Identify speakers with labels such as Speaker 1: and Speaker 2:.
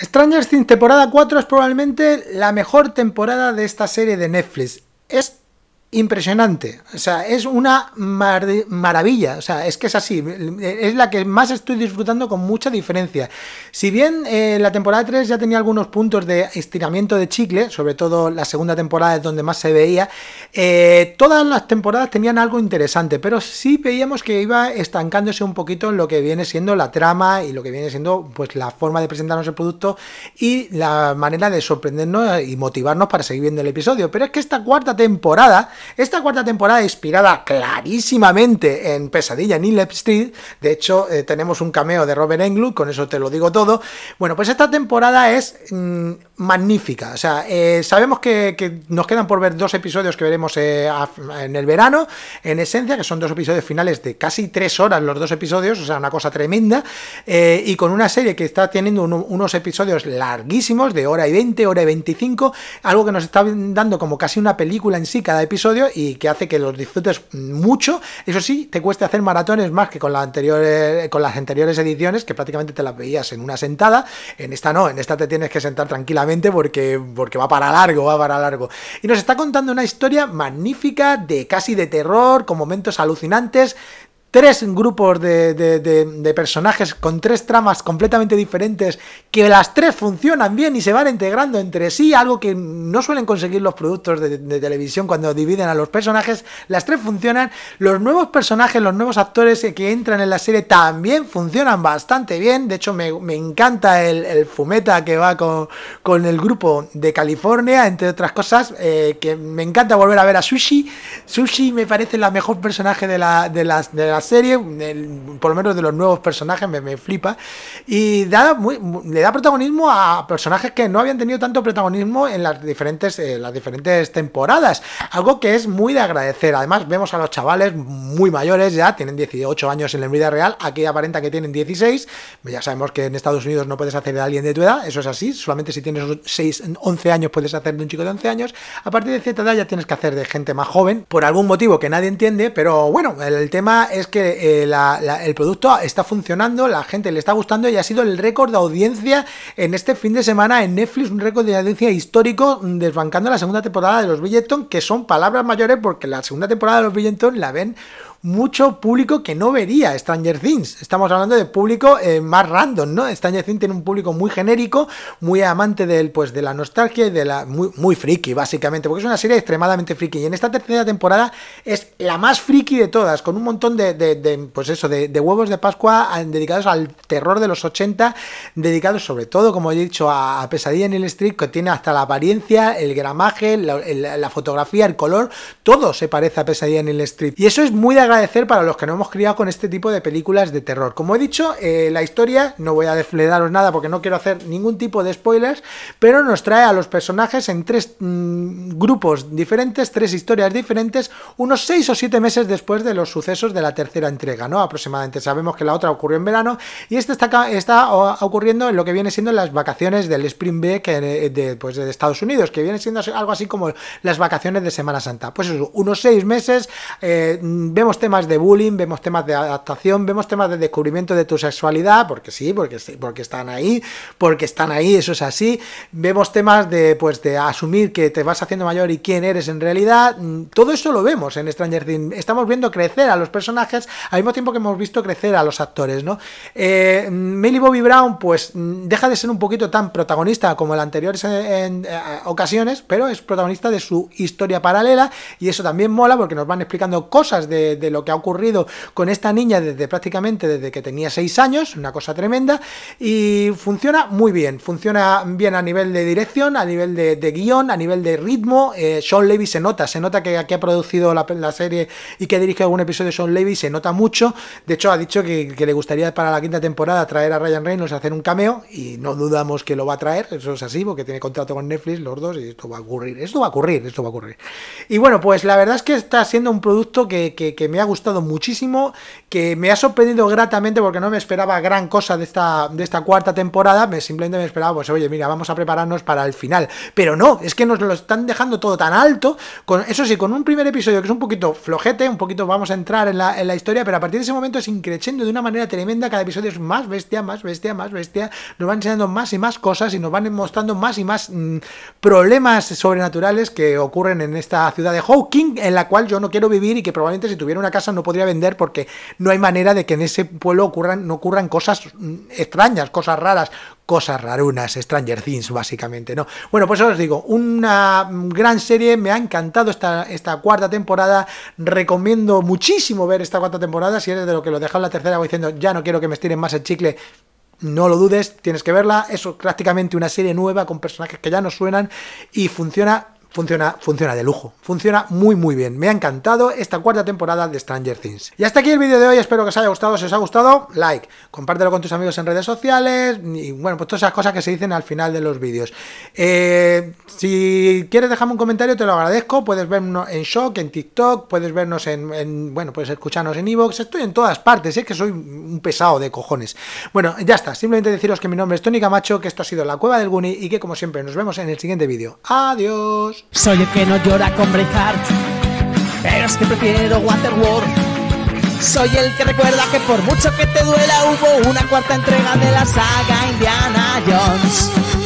Speaker 1: Stranger Things temporada 4 es probablemente la mejor temporada de esta serie de Netflix impresionante. O sea, es una maravilla. O sea, es que es así. Es la que más estoy disfrutando con mucha diferencia. Si bien eh, la temporada 3 ya tenía algunos puntos de estiramiento de chicle, sobre todo la segunda temporada es donde más se veía, eh, todas las temporadas tenían algo interesante, pero sí veíamos que iba estancándose un poquito en lo que viene siendo la trama y lo que viene siendo pues la forma de presentarnos el producto y la manera de sorprendernos y motivarnos para seguir viendo el episodio. Pero es que esta cuarta temporada esta cuarta temporada, inspirada clarísimamente en Pesadilla en lep Street, de hecho, eh, tenemos un cameo de Robert Englund, con eso te lo digo todo. Bueno, pues esta temporada es mm, magnífica. O sea, eh, sabemos que, nos quedan por ver dos episodios que veremos eh, en el verano, en esencia, que son dos episodios finales de casi tres horas los dos episodios, o sea, una cosa tremenda, y con una serie que está teniendo unos episodios larguísimos, de hora y 20, hora y 25, algo que nos está dando como casi una película en sí cada episodio y que hace que los disfrutes mucho. Eso sí, te cueste hacer maratones más que con, eh, con las anteriores ediciones, que prácticamente te las veías en una sentada. En esta no, en esta te tienes que sentar tranquilamente porque, porque va para largo, va para largo. Y nos está contando una historia magnífica, de casi de terror, con momentos alucinantes, tres grupos de, personajes con tres tramas completamente diferentes, que las tres funcionan bien y se van integrando entre sí, algo que no suelen conseguir los productos de, televisión cuando dividen a los personajes, las tres funcionan, los nuevos personajes, los nuevos actores que entran en la serie también funcionan bastante bien, de hecho me, encanta el, fumeta que va con, el grupo de California, entre otras cosas, eh, que me encanta volver a ver a Sushi, Sushi me parece la mejor personaje de la, de serie, por lo menos de los nuevos personajes, me, flipa. Y le da protagonismo a personajes que no habían tenido tanto protagonismo en las diferentes, eh, las diferentes temporadas. Algo que es muy de agradecer. Además, vemos a los chavales muy mayores ya, tienen 18 años en la vida real, aquí aparenta que tienen 16. Ya sabemos que en Estados Unidos no puedes hacer de alguien de tu edad, eso es así, solamente si tienes 6, 11 años puedes hacer de un chico de 11 años. A partir de cierta edad ya tienes que hacer de gente más joven, por algún motivo que nadie entiende, pero bueno, el tema es que eh, el producto está funcionando, la gente le está gustando y ha sido el récord de audiencia en este fin de semana en Netflix, un récord de audiencia histórico, mm, desbancando la segunda temporada de los Billetons, que son palabras mayores porque la segunda temporada de los billetones la ven mucho público que no vería Stranger Things. Estamos hablando de público eh, más random, ¿no? Stranger Things tiene un público muy genérico, muy amante del, pues, de la nostalgia y de la. Muy, muy friki, básicamente, porque es una serie extremadamente friki. Y en esta tercera temporada es la más friki de todas, con un montón de, pues eso, de, huevos de Pascua dedicados al terror de los 80, dedicados sobre todo, como he dicho, a, Pesadilla en el Street, que tiene hasta la apariencia, el gramaje, la, la fotografía, el color, todo se parece a Pesadilla en el Street. Y eso es muy de agradecer para los que no hemos criado con este tipo de películas de terror. Como he dicho, eh, la historia, no voy a desplegaros nada porque no quiero hacer ningún tipo de spoilers, pero nos trae a los personajes en tres mm, grupos diferentes, tres historias diferentes, unos seis o siete meses después de los sucesos de la tercera entrega, ¿no? Aproximadamente. Sabemos que la otra ocurrió en verano y esta está, está ocurriendo en lo que viene siendo las vacaciones del Spring Break de, eh, de, pues, de Estados Unidos, que viene siendo algo así como las vacaciones de Semana Santa. Pues eso, unos seis meses, eh, mm, vemos temas de bullying, vemos temas de adaptación, vemos temas de descubrimiento de tu sexualidad, porque sí, porque, porque están ahí, porque están ahí, eso es así. Vemos temas de, pues, de asumir que te vas haciendo mayor y quién eres en realidad. Mm, todo eso lo vemos en Stranger Things. Estamos viendo crecer a los personajes al mismo tiempo que hemos visto crecer a los actores, ¿no? Eh, mm, Millie Bobby Brown, pues, mm, deja de ser un poquito tan protagonista como en anteriores eh, en, ocasiones, pero es protagonista de su historia paralela y eso también mola porque nos van explicando cosas de lo que ha ocurrido con esta niña desde prácticamente desde que tenía 6 años, una cosa tremenda, y funciona muy bien, funciona bien a nivel de dirección, a nivel de, guión, a nivel de ritmo, eh, Sean Levy se nota, se nota que, aquí ha producido la, serie y que dirige algún episodio de Sean Levy, se nota mucho, de hecho ha dicho que, le gustaría para la quinta temporada traer a Ryan Reynolds a hacer un cameo, y no dudamos que lo va a traer, eso es así, porque tiene contrato con Netflix los dos, y esto va a ocurrir, esto va a ocurrir, esto va a ocurrir. Y bueno, pues la verdad es que está siendo un producto que, que, que me ha gustado muchísimo, que me ha sorprendido gratamente porque no me esperaba gran cosa de esta, de esta cuarta temporada, me, simplemente me esperaba, pues oye, mira, vamos a prepararnos para el final. Pero no, es que nos lo están dejando todo tan alto, con, eso sí, con un primer episodio que es un poquito flojete, un poquito vamos a entrar en la, historia, pero a partir de ese momento es increciendo de una manera tremenda, cada episodio es más bestia, más bestia, más bestia, nos van enseñando más y más cosas y nos van mostrando más y más mm, problemas sobrenaturales que ocurren en esta ciudad de Hawking, en la cual yo no quiero vivir y que probablemente si tuviera una casa no podría vender porque no hay manera de que en ese pueblo ocurran, no ocurran cosas mm, extrañas, cosas raras, cosas rarunas, Stranger Things básicamente, ¿no? Bueno, pues os digo, una gran serie, me ha encantado esta, esta cuarta temporada, recomiendo muchísimo ver esta cuarta temporada, si eres de lo que lo dejaron la tercera, voy diciendo, ya no quiero que me estiren más el chicle, no lo dudes, tienes que verla, es prácticamente una serie nueva con personajes que ya no suenan y funciona funciona, funciona de lujo, funciona muy muy bien. Me ha encantado esta cuarta temporada de Stranger Things. Y hasta aquí el vídeo de hoy, espero que os haya gustado. Si os ha gustado, like, compártelo con tus amigos en redes sociales y bueno, pues todas esas cosas que se dicen al final de los vídeos. Eh, si quieres dejarme un comentario, te lo agradezco. Puedes vernos en Shock, en TikTok, puedes vernos en, bueno, puedes escucharnos en Evox, estoy en todas partes, es que soy un pesado de cojones. Bueno, ya está, simplemente deciros que mi nombre es Tony Camacho, que esto ha sido La Cueva del Guni y que como siempre nos vemos en el siguiente vídeo. Adiós. Soy el que no llora con Braveheart, pero es que prefiero Waterworld. Soy el que recuerda que por mucho que te duela hubo una cuarta entrega de la saga Indiana Jones.